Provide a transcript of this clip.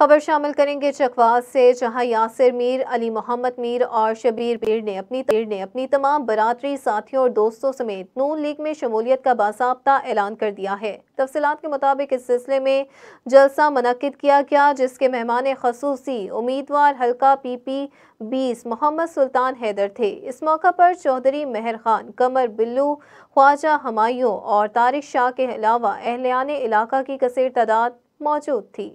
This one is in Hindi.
खबर शामिल करेंगे चकवास से जहां यासिर मीर अली मोहम्मद मीर और शबीर मीर ने अपनी पीर ने अपनी तमाम बरादरी साथियों और दोस्तों समेत नून लीग में शमूलियत का बासाबता ऐलान कर दिया है तफसलत के मुताबिक इस सिलसिले में जलसा मनद किया गया जिसके मेहमान खसूसी उम्मीदवार हल्का पी पी बीस मोहम्मद सुल्तान हैदर थे इस मौका पर चौधरी मेहर खान कमर बिल्लू ख्वाजा हमायों और तारिक शाह के अलावा अहलियान इलाका की कसर तादाद मौजूद थी